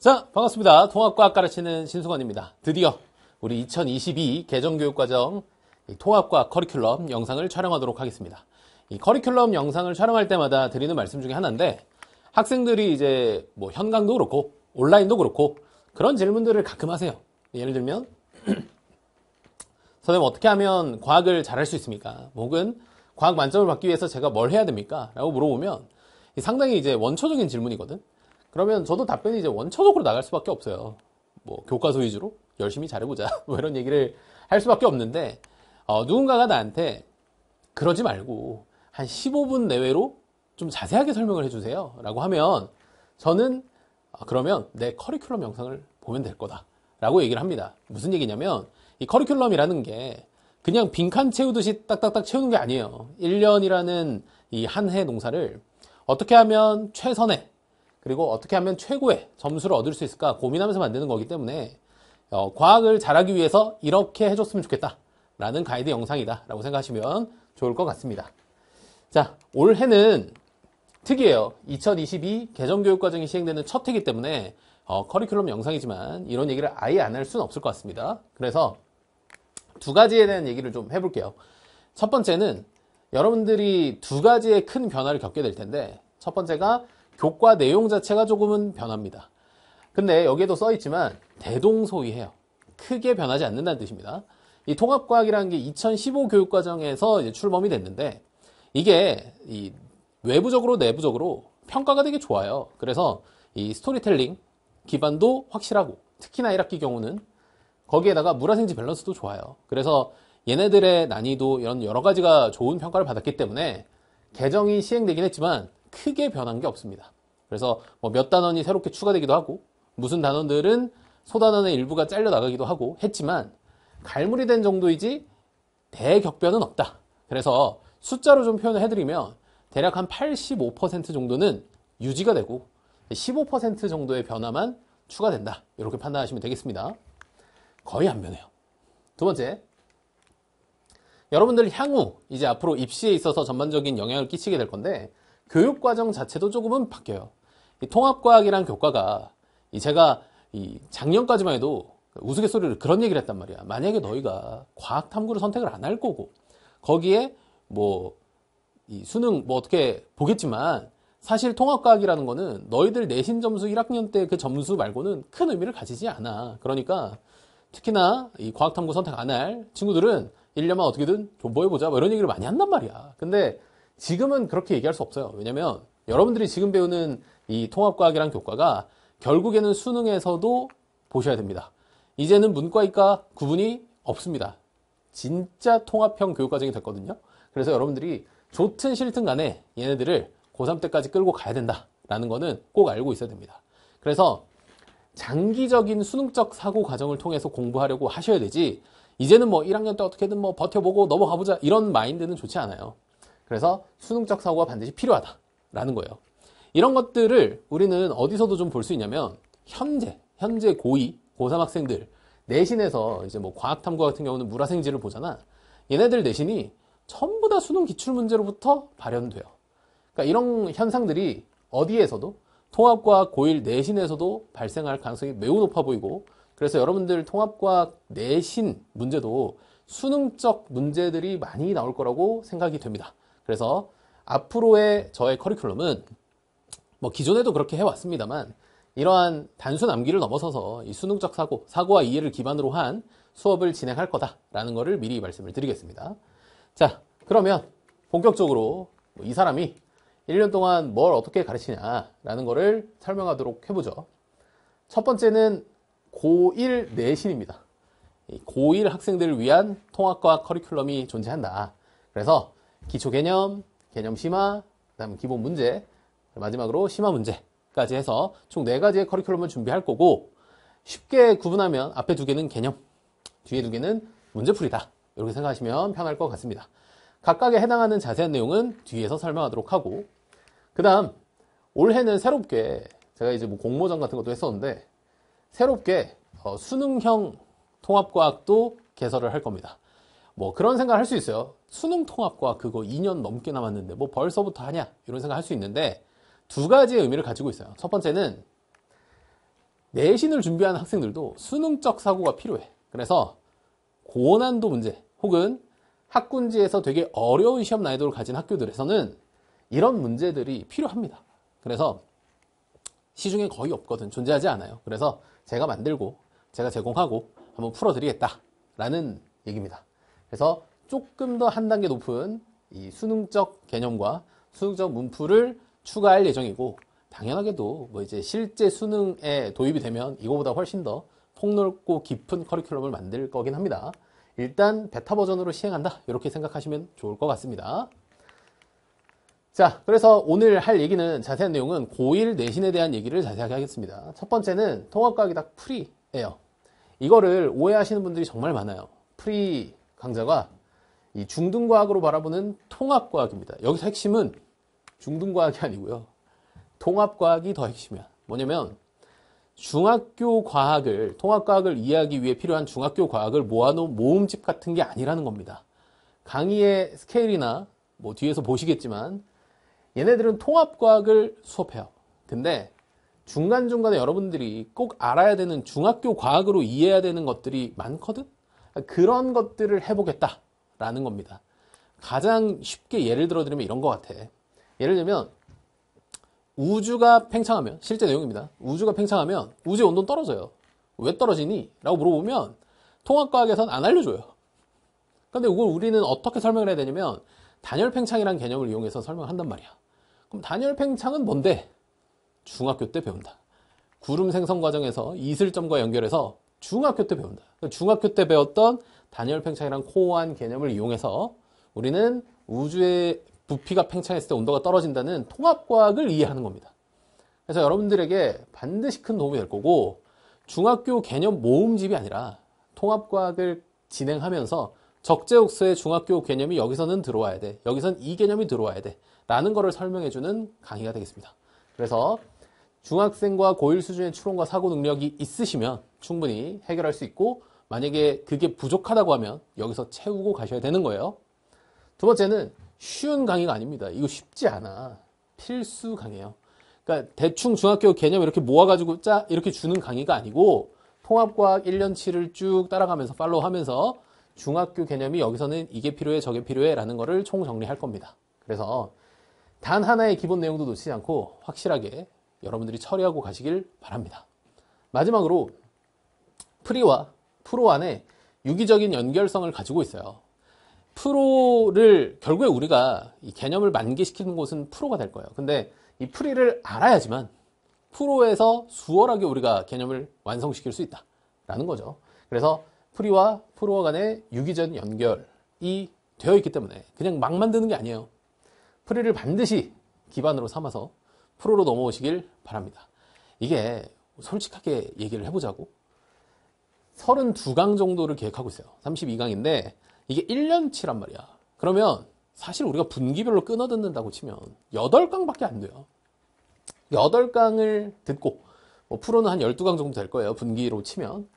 자, 반갑습니다. 통합과학 가르치는 신승원입니다. 드디어 우리 2022 개정교육과정 통합과학 커리큘럼 영상을 촬영하도록 하겠습니다. 이 커리큘럼 영상을 촬영할 때마다 드리는 말씀 중에 하나인데 학생들이 이제 뭐 현강도 그렇고 온라인도 그렇고 그런 질문들을 가끔 하세요. 예를 들면 선생님 어떻게 하면 과학을 잘할 수 있습니까? 혹은 과학 만점을 받기 위해서 제가 뭘 해야 됩니까? 라고 물어보면 상당히 이제 원초적인 질문이거든. 그러면 저도 답변이 이제 원초적으로 나갈 수밖에 없어요. 뭐 교과서 위주로 열심히 잘해보자 뭐 이런 얘기를 할 수밖에 없는데 어, 누군가가 나한테 그러지 말고 한 15분 내외로 좀 자세하게 설명을 해주세요 라고 하면 저는 어, 그러면 내 커리큘럼 영상을 보면 될 거다 라고 얘기를 합니다 무슨 얘기냐면 이 커리큘럼이라는 게 그냥 빈칸 채우듯이 딱딱딱 채우는 게 아니에요 1년이라는 이 한 해 농사를 어떻게 하면 최선의 그리고 어떻게 하면 최고의 점수를 얻을 수 있을까 고민하면서 만드는 거기 때문에 어, 과학을 잘하기 위해서 이렇게 해줬으면 좋겠다 라는 가이드 영상이다 라고 생각하시면 좋을 것 같습니다 자 올해는 특이해요 2022 개정교육과정이 시행되는 첫 해이기 때문에 어, 커리큘럼 영상이지만 이런 얘기를 아예 안 할 수는 없을 것 같습니다 그래서 두 가지에 대한 얘기를 좀 해볼게요 첫 번째는 여러분들이 두 가지의 큰 변화를 겪게 될 텐데 첫 번째가 교과 내용 자체가 조금은 변합니다. 근데 여기에도 써있지만 대동소이해요. 크게 변하지 않는다는 뜻입니다. 이 통합과학이라는 게 2015 교육과정에서 출범이 됐는데 이게 이 외부적으로 내부적으로 평가가 되게 좋아요. 그래서 이 스토리텔링 기반도 확실하고 특히나 1학기 경우는 거기에다가 물화생지 밸런스도 좋아요. 그래서 얘네들의 난이도 이런 여러 가지가 좋은 평가를 받았기 때문에 개정이 시행되긴 했지만 크게 변한 게 없습니다. 그래서 뭐몇 단원이 새롭게 추가되기도 하고 무슨 단원들은 소단원의 일부가 잘려 나가기도 하고 했지만 갈무리 된 정도이지 대격변은 없다. 그래서 숫자로 좀 표현을 해드리면 대략 한 85% 정도는 유지가 되고 15% 정도의 변화만 추가된다. 이렇게 판단하시면 되겠습니다. 거의 안 변해요. 두 번째, 여러분들 향후 이제 앞으로 입시에 있어서 전반적인 영향을 끼치게 될 건데 교육 과정 자체도 조금은 바뀌어요. 통합과학이란 교과가 이 제가 이 작년까지만 해도 우스갯소리를 그런 얘기를 했단 말이야. 만약에 너희가 과학 탐구를 선택을 안 할 거고 거기에 뭐 수능 뭐 어떻게 보겠지만 사실 통합과학이라는 거는 너희들 내신 점수 1학년 때 그 점수 말고는 큰 의미를 가지지 않아. 그러니까 특히나 이 과학 탐구 선택 안 할 친구들은 1년만 어떻게든 좀보여보자뭐 이런 얘기를 많이 한단 말이야. 근데 지금은 그렇게 얘기할 수 없어요. 왜냐면 여러분들이 지금 배우는 이 통합과학이란 교과가 결국에는 수능에서도 보셔야 됩니다. 이제는 문과이과 구분이 없습니다. 진짜 통합형 교육과정이 됐거든요. 그래서 여러분들이 좋든 싫든 간에 얘네들을 고3 때까지 끌고 가야 된다라는 거는 꼭 알고 있어야 됩니다. 그래서 장기적인 수능적 사고 과정을 통해서 공부하려고 하셔야 되지 이제는 뭐 1학년 때 어떻게든 뭐 버텨보고 넘어가보자 이런 마인드는 좋지 않아요. 그래서 수능적 사고가 반드시 필요하다라는 거예요. 이런 것들을 우리는 어디서도 좀 볼 수 있냐면 현재 현재 고2, 고3 학생들 내신에서 이제 뭐 과학탐구 같은 경우는 물화생지를 보잖아. 얘네들 내신이 전부 다 수능 기출 문제로부터 발현돼요. 그러니까 이런 현상들이 어디에서도 통합과 고1 내신에서도 발생할 가능성이 매우 높아 보이고 그래서 여러분들 통합과 내신 문제도 수능적 문제들이 많이 나올 거라고 생각이 됩니다. 그래서 앞으로의 저의 커리큘럼은 뭐 기존에도 그렇게 해왔습니다만 이러한 단순 암기를 넘어서서 이 수능적 사고, 사고와 이해를 기반으로 한 수업을 진행할 거다라는 것을 미리 말씀을 드리겠습니다. 자, 그러면 본격적으로 뭐 이 사람이 1년 동안 뭘 어떻게 가르치냐라는 것을 설명하도록 해보죠. 첫 번째는 고1 내신입니다. 고1 학생들을 위한 통합과 커리큘럼이 존재한다. 그래서 기초 개념, 개념 심화, 그다음 기본 문제, 마지막으로 심화 문제까지 해서 총 네 가지의 커리큘럼을 준비할 거고 쉽게 구분하면 앞에 두 개는 개념, 뒤에 두 개는 문제풀이다. 이렇게 생각하시면 편할 것 같습니다. 각각에 해당하는 자세한 내용은 뒤에서 설명하도록 하고 그 다음 올해는 새롭게 제가 이제 뭐 공모전 같은 것도 했었는데 새롭게 어, 수능형 통합과학도 개설을 할 겁니다. 뭐 그런 생각을 할 수 있어요. 수능 통합과 그거 2년 넘게 남았는데 뭐 벌써부터 하냐 이런 생각 할수 있는데 두 가지의 의미를 가지고 있어요. 첫 번째는 내신을 준비하는 학생들도 수능적 사고가 필요해. 그래서 고난도 문제 혹은 학군지에서 되게 어려운 시험 난이도를 가진 학교들에서는 이런 문제들이 필요합니다. 그래서 시중에 거의 없거든. 존재하지 않아요. 그래서 제가 만들고 제가 제공하고 한번 풀어드리겠다라는 얘기입니다. 그래서 조금 더 한 단계 높은 이 수능적 개념과 수능적 문풀을 추가할 예정이고 당연하게도 뭐 이제 실제 수능에 도입이 되면 이거보다 훨씬 더 폭넓고 깊은 커리큘럼을 만들 거긴 합니다. 일단 베타 버전으로 시행한다 이렇게 생각하시면 좋을 것 같습니다. 자 그래서 오늘 할 얘기는 자세한 내용은 고1 내신에 대한 얘기를 자세하게 하겠습니다. 첫 번째는 통합과학이 딱 프리예요. 이거를 오해하시는 분들이 정말 많아요. 프리 강좌가 이 중등과학으로 바라보는 통합과학입니다. 여기서 핵심은 중등과학이 아니고요. 통합과학이 더 핵심이야. 뭐냐면 중학교 과학을 통합과학을 이해하기 위해 필요한 중학교 과학을 모아놓은 모음집 같은 게 아니라는 겁니다. 강의의 스케일이나 뭐 뒤에서 보시겠지만 얘네들은 통합과학을 수업해요. 근데 중간중간에 여러분들이 꼭 알아야 되는 중학교 과학으로 이해해야 되는 것들이 많거든? 그런 것들을 해보겠다라는 겁니다. 가장 쉽게 예를 들어드리면 이런 것 같아. 예를 들면 우주가 팽창하면 실제 내용입니다. 우주가 팽창하면 우주의 온도는 떨어져요. 왜 떨어지니? 라고 물어보면 통합과학에선 안 알려줘요. 근데 이걸 우리는 어떻게 설명을 해야 되냐면 단열 팽창이라는 개념을 이용해서 설명을 한단 말이야. 그럼 단열 팽창은 뭔데? 중학교 때 배운다. 구름 생성 과정에서 이슬점과 연결해서 중학교 때 배운다. 중학교 때 배웠던 단열 팽창이란 코어한 개념을 이용해서 우리는 우주의 부피가 팽창했을 때 온도가 떨어진다는 통합과학을 이해하는 겁니다. 그래서 여러분들에게 반드시 큰 도움이 될 거고 중학교 개념 모음집이 아니라 통합과학을 진행하면서 적재옥수의 중학교 개념이 여기서는 들어와야 돼. 여기선 이 개념이 들어와야 돼. 라는 거를 설명해주는 강의가 되겠습니다. 그래서 중학생과 고1 수준의 추론과 사고 능력이 있으시면 충분히 해결할 수 있고 만약에 그게 부족하다고 하면 여기서 채우고 가셔야 되는 거예요. 두 번째는 쉬운 강의가 아닙니다. 이거 쉽지 않아. 필수 강의예요. 그러니까 대충 중학교 개념 이렇게 모아가지고 짜 이렇게 주는 강의가 아니고 통합과학 1년치를 쭉 따라가면서 팔로우하면서 중학교 개념이 여기서는 이게 필요해 저게 필요해 라는 거를 총정리할 겁니다. 그래서 단 하나의 기본 내용도 놓치지 않고 확실하게 여러분들이 처리하고 가시길 바랍니다. 마지막으로 프리와 프로 안에 유기적인 연결성을 가지고 있어요. 프로를 결국에 우리가 이 개념을 만개시키는 곳은 프로가 될 거예요. 근데 이 프리를 알아야지만 프로에서 수월하게 우리가 개념을 완성시킬 수 있다라는 거죠. 그래서 프리와 프로어 간의 유기전 연결이 되어 있기 때문에 그냥 막 만드는 게 아니에요. 프리를 반드시 기반으로 삼아서 프로로 넘어오시길 바랍니다. 이게 솔직하게 얘기를 해보자고 32강 정도를 계획하고 있어요. 32강인데 이게 1년치란 말이야. 그러면 사실 우리가 분기별로 끊어듣는다고 치면 8강밖에 안 돼요. 8강을 듣고 뭐 프로는 한 12강 정도 될 거예요. 분기로 치면.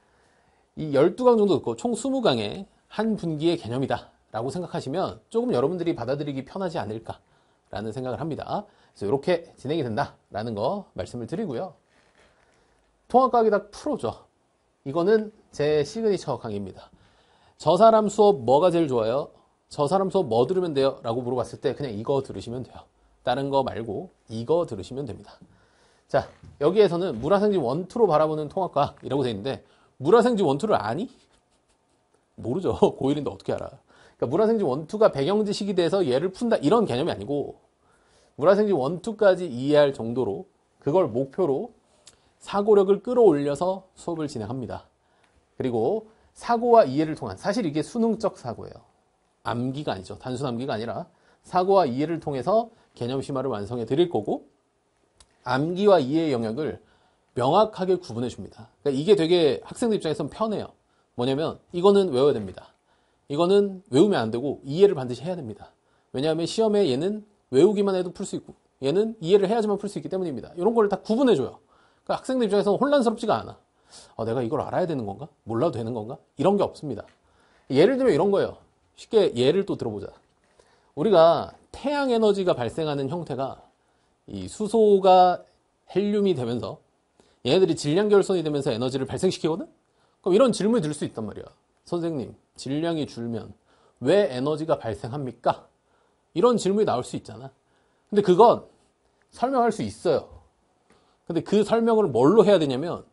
이 12강 정도 듣고 총 20강의 한 분기의 개념이다. 라고 생각하시면 조금 여러분들이 받아들이기 편하지 않을까라는 생각을 합니다. 그래서 이렇게 진행이 된다라는 거 말씀을 드리고요. 통합과학이다 프로죠. 이거는 제 시그니처 강의입니다. 저 사람 수업 뭐가 제일 좋아요? 저 사람 수업 뭐 들으면 돼요? 라고 물어봤을 때 그냥 이거 들으시면 돼요. 다른 거 말고 이거 들으시면 됩니다. 자, 여기에서는 물화생지 원투로 바라보는 통합과학이라고 되어 있는데 물화생지 원투를 아니? 모르죠. 고1인데 어떻게 알아. 그러니까 물화생지 원투가 배경지식이 돼서 얘를 푼다 이런 개념이 아니고 문화생지 1, 2까지 이해할 정도로 그걸 목표로 사고력을 끌어올려서 수업을 진행합니다. 그리고 사고와 이해를 통한 사실 이게 수능적 사고예요. 암기가 아니죠. 단순 암기가 아니라 사고와 이해를 통해서 개념 심화를 완성해 드릴 거고 암기와 이해의 영역을 명확하게 구분해 줍니다. 그러니까 이게 되게 학생들 입장에선 편해요. 뭐냐면 이거는 외워야 됩니다. 이거는 외우면 안 되고 이해를 반드시 해야 됩니다. 왜냐하면 시험에 얘는 외우기만 해도 풀 수 있고 얘는 이해를 해야지만 풀 수 있기 때문입니다. 이런 걸 다 구분해줘요. 그러니까 학생들 입장에서는 혼란스럽지가 않아. 어, 내가 이걸 알아야 되는 건가? 몰라도 되는 건가? 이런 게 없습니다. 예를 들면 이런 거예요. 쉽게 예를 또 들어보자. 우리가 태양 에너지가 발생하는 형태가 이 수소가 헬륨이 되면서 얘네들이 질량 결손이 되면서 에너지를 발생시키거든? 그럼 이런 질문을들수 있단 말이야. 선생님, 질량이 줄면 왜 에너지가 발생합니까? 이런 질문이 나올 수 있잖아. 근데 그건 설명할 수 있어요. 근데 그 설명을 뭘로 해야 되냐면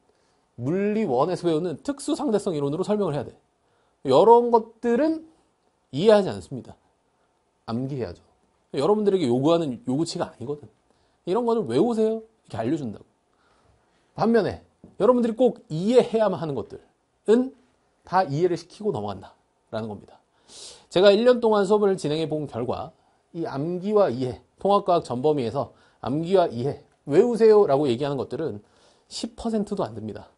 물리원에서 배우는 특수상대성 이론으로 설명을 해야 돼. 이런 것들은 이해하지 않습니다. 암기해야죠. 여러분들에게 요구하는 요구치가 아니거든. 이런 거는 외우세요. 이렇게 알려준다고. 반면에 여러분들이 꼭 이해해야만 하는 것들은 다 이해를 시키고 넘어간다라는 겁니다. 제가 1년 동안 수업을 진행해 본 결과 이 암기와 이해, 통합과학 전 범위에서 암기와 이해, 외우세요 라고 얘기하는 것들은 10%도 안 됩니다.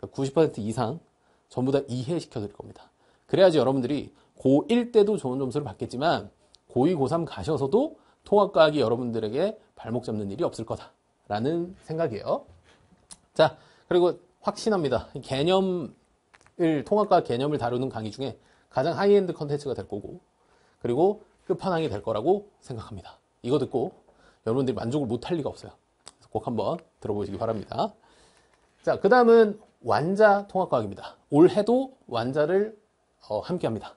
90% 그러니까 이상 전부 다 이해시켜 드릴 겁니다. 그래야지 여러분들이 고1 때도 좋은 점수를 받겠지만 고2, 고3 가셔서도 통합과학이 여러분들에게 발목 잡는 일이 없을 거다라는 생각이에요. 자, 그리고 확신합니다. 개념을, 통합과학 개념을 다루는 강의 중에 가장 하이엔드 컨텐츠가 될 거고 그리고 끝판왕이 될 거라고 생각합니다. 이거 듣고 여러분들이 만족을 못 할 리가 없어요. 꼭 한번 들어보시기 바랍니다. 자, 그 다음은 완자 통합과학입니다. 올해도 완자를 어, 함께 합니다.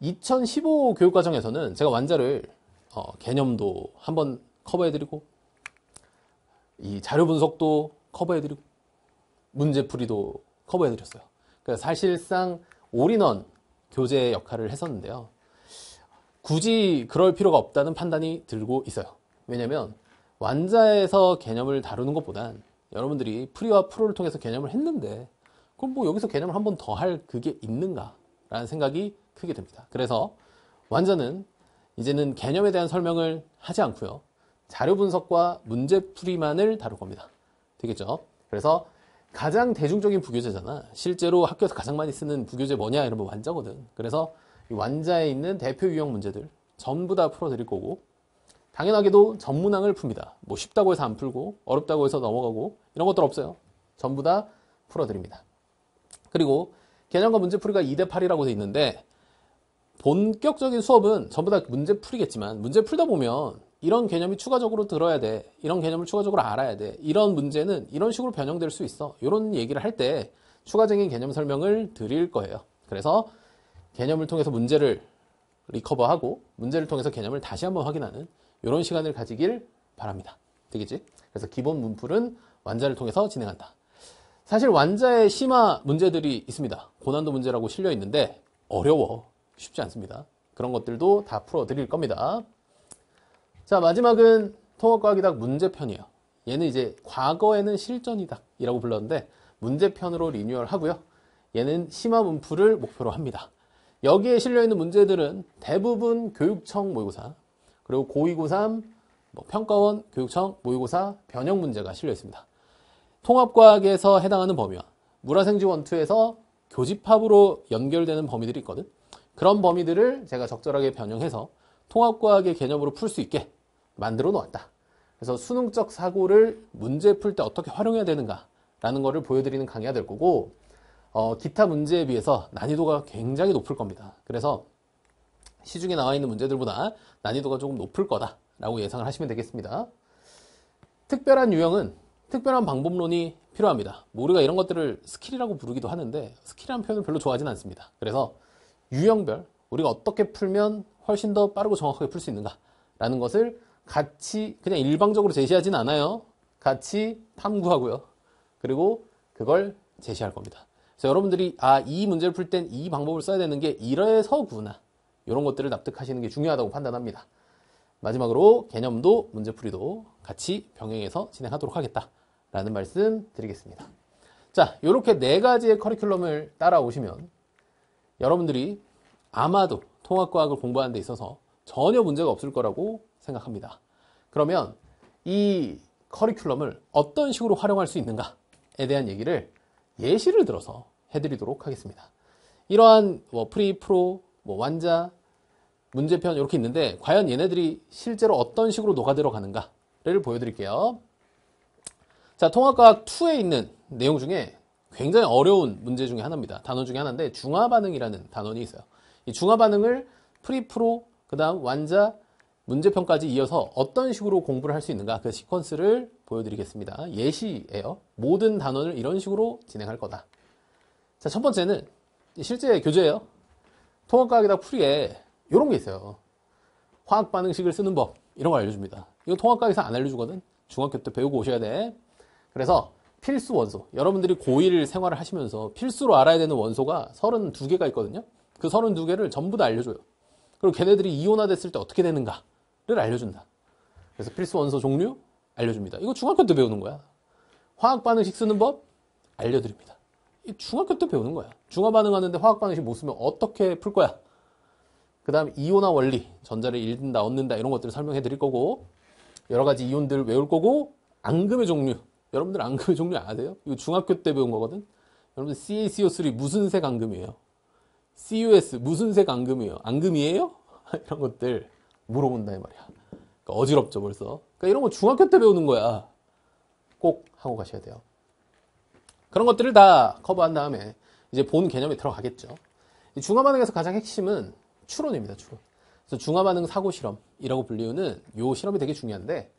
2015 교육과정에서는 제가 완자를 어, 개념도 한번 커버해드리고 이 자료 분석도 커버해드리고 문제풀이도 커버해드렸어요. 그러니 사실상 올인원 교재 역할을 했었는데요. 굳이 그럴 필요가 없다는 판단이 들고 있어요. 왜냐면 완자에서 개념을 다루는 것보단 여러분들이 프리와 프로를 통해서 개념을 했는데 그럼 뭐 여기서 개념을 한 번 더 할 그게 있는가라는 생각이 크게 됩니다. 그래서 완자는 이제는 개념에 대한 설명을 하지 않고요. 자료 분석과 문제 풀이만을 다룰 겁니다. 되겠죠? 그래서 가장 대중적인 부교재잖아. 실제로 학교에서 가장 많이 쓰는 부교재 뭐냐 이러면 완자거든. 그래서 완자에 있는 대표 유형 문제들 전부 다 풀어드릴 거고 당연하게도 전문항을 풉니다. 뭐 쉽다고 해서 안 풀고 어렵다고 해서 넘어가고 이런 것들 없어요. 전부 다 풀어드립니다. 그리고 개념과 문제풀이가 2대8이라고 돼 있는데 본격적인 수업은 전부 다 문제풀이겠지만 문제 풀다 보면 이런 개념이 추가적으로 들어야 돼. 이런 개념을 추가적으로 알아야 돼. 이런 문제는 이런 식으로 변형될 수 있어. 이런 얘기를 할 때 추가적인 개념 설명을 드릴 거예요. 그래서 개념을 통해서 문제를 리커버하고 문제를 통해서 개념을 다시 한번 확인하는 이런 시간을 가지길 바랍니다. 되겠지? 그래서 기본 문풀은 완자를 통해서 진행한다. 사실 완자의 심화 문제들이 있습니다. 고난도 문제라고 실려 있는데 어려워. 쉽지 않습니다. 그런 것들도 다 풀어드릴 겁니다. 자 마지막은 통합과학이다 문제편이에요. 얘는 이제 과거에는 실전이다이라고 불렀는데 문제편으로 리뉴얼하고요. 얘는 심화 문풀을 목표로 합니다. 여기에 실려있는 문제들은 대부분 교육청 모의고사, 그리고 고위고3뭐 평가원, 교육청, 모의고사, 변형 문제가 실려 있습니다. 통합과학에서 해당하는 범위와 물화생지 원투에서 교집합으로 연결되는 범위들이 있거든. 그런 범위들을 제가 적절하게 변형해서 통합과학의 개념으로 풀 수 있게 만들어 놓았다. 그래서 수능적 사고를 문제 풀 때 어떻게 활용해야 되는가라는 것을 보여드리는 강의가 될 거고 어, 기타 문제에 비해서 난이도가 굉장히 높을 겁니다. 그래서 시중에 나와 있는 문제들보다 난이도가 조금 높을 거다라고 예상을 하시면 되겠습니다. 특별한 유형은 특별한 방법론이 필요합니다. 뭐 우리가 이런 것들을 스킬이라고 부르기도 하는데 스킬이라는 표현을 별로 좋아하진 않습니다. 그래서 유형별 우리가 어떻게 풀면 훨씬 더 빠르고 정확하게 풀 수 있는가라는 것을 같이 그냥 일방적으로 제시하진 않아요. 같이 탐구하고요. 그리고 그걸 제시할 겁니다. 그래서 여러분들이 아이 문제를 풀 땐 이 방법을 써야 되는 게 이래서구나 이런 것들을 납득하시는 게 중요하다고 판단합니다. 마지막으로 개념도 문제풀이도 같이 병행해서 진행하도록 하겠다라는 말씀 드리겠습니다. 자, 이렇게 네 가지의 커리큘럼을 따라오시면 여러분들이 아마도 통합과학을 공부하는 데 있어서 전혀 문제가 없을 거라고 생각합니다. 그러면 이 커리큘럼을 어떤 식으로 활용할 수 있는가에 대한 얘기를 예시를 들어서 해드리도록 하겠습니다. 이러한 뭐 프리, 프로, 뭐 완자, 문제편 이렇게 있는데 과연 얘네들이 실제로 어떤 식으로 녹아들어 가는가를 보여드릴게요. 자, 통합과학 2에 있는 내용 중에 굉장히 어려운 문제 중에 하나입니다. 단원 중에 하나인데 중화반응이라는 단원이 있어요. 이 중화반응을 프리프로, 그 다음 완자, 문제편까지 이어서 어떤 식으로 공부를 할 수 있는가 그 시퀀스를 보여드리겠습니다. 예시예요. 모든 단원을 이런 식으로 진행할 거다. 자, 첫 번째는 실제 교재예요. 통합과학이다 풀이에 이런 게 있어요. 화학 반응식을 쓰는 법 이런 거 알려줍니다. 이거 통합과학에서 안 알려주거든. 중학교 때 배우고 오셔야 돼. 그래서 필수 원소. 여러분들이 고1 생활을 하시면서 필수로 알아야 되는 원소가 32개가 있거든요. 그 32개를 전부 다 알려줘요. 그리고 걔네들이 이온화됐을 때 어떻게 되는가를 알려준다. 그래서 필수 원소 종류, 알려줍니다. 이거 중학교 때 배우는 거야. 화학 반응식 쓰는 법 알려드립니다. 중학교 때 배우는 거야. 중화 반응하는데 화학 반응식 못 쓰면 어떻게 풀 거야? 그 다음 이온화 원리, 전자를 잃는다, 얻는다 이런 것들을 설명해 드릴 거고 여러 가지 이온들을 외울 거고 앙금의 종류, 여러분들 앙금의 종류 아세요? 이거 중학교 때 배운 거거든? 여러분들 CaCO3 무슨 색 앙금이에요? CUS 무슨 색 앙금이에요? 앙금이에요? 이런 것들 물어본다 이 말이야. 그러니까 어지럽죠 벌써. 그러니까 이런 건 중학교 때 배우는 거야. 꼭 하고 가셔야 돼요. 그런 것들을 다 커버한 다음에 이제 본 개념에 들어가겠죠. 중화 반응에서 가장 핵심은 추론입니다. 추론. 그래서 중화 반응 사고 실험이라고 불리우는 이 실험이 되게 중요한데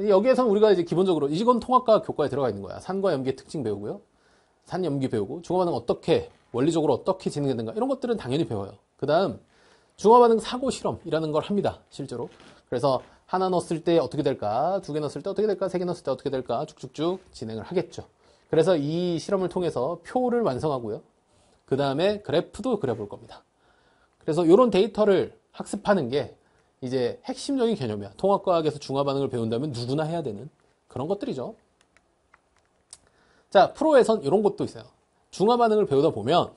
여기에서는 우리가 이제 기본적으로 이건 통합과 교과에 들어가 있는 거야. 산과 염기의 특징 배우고요. 산 염기 배우고 중화 반응 어떻게 원리적으로 어떻게 진행되는가 이런 것들은 당연히 배워요. 그다음 중화 반응 사고 실험이라는 걸 합니다. 실제로. 그래서 하나 넣었을 때 어떻게 될까? 두 개 넣었을 때 어떻게 될까? 세 개 넣었을 때 어떻게 될까? 쭉쭉쭉 진행을 하겠죠. 그래서 이 실험을 통해서 표를 완성하고요. 그 다음에 그래프도 그려볼 겁니다. 그래서 이런 데이터를 학습하는 게 이제 핵심적인 개념이야. 통합과학에서 중화반응을 배운다면 누구나 해야 되는 그런 것들이죠. 자, 프로에선 이런 것도 있어요. 중화반응을 배우다 보면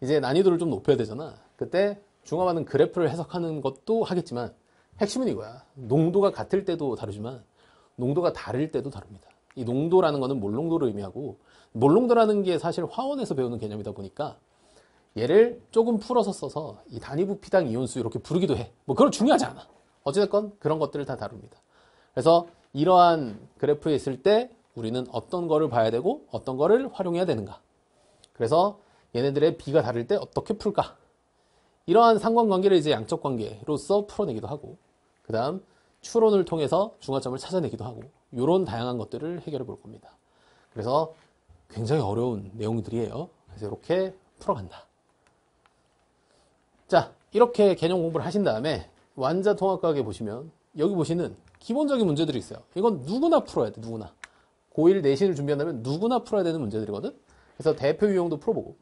이제 난이도를 좀 높여야 되잖아. 그때 중화반응 그래프를 해석하는 것도 하겠지만 핵심은 이거야. 농도가 같을 때도 다르지만 농도가 다를 때도 다릅니다. 이 농도라는 거는 몰농도를 의미하고 몰농도라는 게 사실 화원에서 배우는 개념이다 보니까 얘를 조금 풀어서 써서 이 단위 부피당 이온수 이렇게 부르기도 해. 뭐 그건 중요하지 않아. 어찌됐건 그런 것들을 다 다룹니다. 그래서 이러한 그래프에 있을 때 우리는 어떤 거를 봐야 되고 어떤 거를 활용해야 되는가. 그래서 얘네들의 비가 다를 때 어떻게 풀까? 이러한 상관관계를 이제 양적 관계로서 풀어내기도 하고 그 다음 추론을 통해서 중화점을 찾아내기도 하고 이런 다양한 것들을 해결해 볼 겁니다. 그래서 굉장히 어려운 내용들이에요. 그래서 이렇게 풀어간다. 자 이렇게 개념 공부를 하신 다음에 완자 통합과학에 보시면 여기 보시는 기본적인 문제들이 있어요. 이건 누구나 풀어야 돼 누구나. 고1 내신을 준비한다면 누구나 풀어야 되는 문제들이거든. 그래서 대표 유형도 풀어보고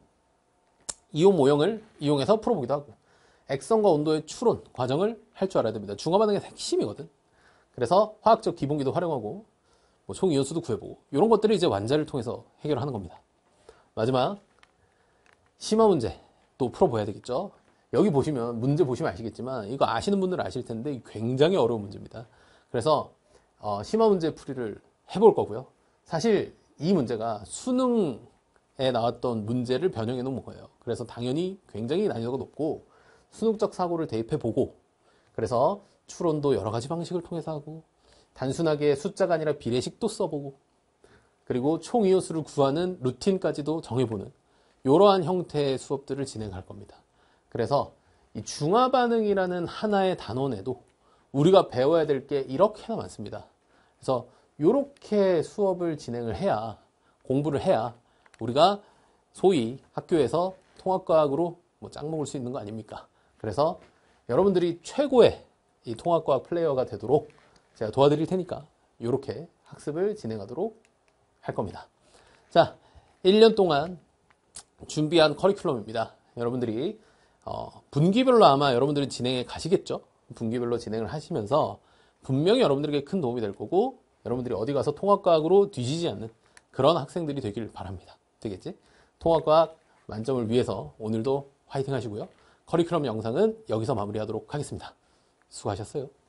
이온 모형을 이용해서 풀어보기도 하고 액성과 온도의 추론 과정을 할 줄 알아야 됩니다. 중화 반응의 핵심이거든. 그래서 화학적 기본기도 활용하고 뭐 총이온수도 구해보고 이런 것들을 이제 완자를 통해서 해결하는 겁니다. 마지막 심화 문제 또 풀어봐야 되겠죠. 여기 보시면 문제 보시면 아시겠지만 이거 아시는 분들은 아실 텐데 굉장히 어려운 문제입니다. 그래서 어, 심화 문제 풀이를 해볼 거고요. 사실 이 문제가 수능 에 나왔던 문제를 변형해 놓은 거예요. 그래서 당연히 굉장히 난이도가 높고 수능적 사고를 대입해 보고 그래서 추론도 여러 가지 방식을 통해서 하고 단순하게 숫자가 아니라 비례식도 써보고 그리고 총이요수를 구하는 루틴까지도 정해보는 이러한 형태의 수업들을 진행할 겁니다. 그래서 이 중화 반응이라는 하나의 단원에도 우리가 배워야 될 게 이렇게나 많습니다. 그래서 이렇게 수업을 진행을 해야 공부를 해야 우리가 소위 학교에서 통합과학으로 뭐 짱먹을 수 있는 거 아닙니까? 그래서 여러분들이 최고의 이 통합과학 플레이어가 되도록 제가 도와드릴 테니까 이렇게 학습을 진행하도록 할 겁니다. 자, 1년 동안 준비한 커리큘럼입니다. 여러분들이 어, 분기별로 아마 여러분들이 진행해 가시겠죠? 분기별로 진행을 하시면서 분명히 여러분들에게 큰 도움이 될 거고 여러분들이 어디 가서 통합과학으로 뒤지지 않는 그런 학생들이 되길 바랍니다. 되겠지? 통합과학 만점을 위해서 오늘도 화이팅 하시고요. 커리큘럼 영상은 여기서 마무리하도록 하겠습니다. 수고하셨어요.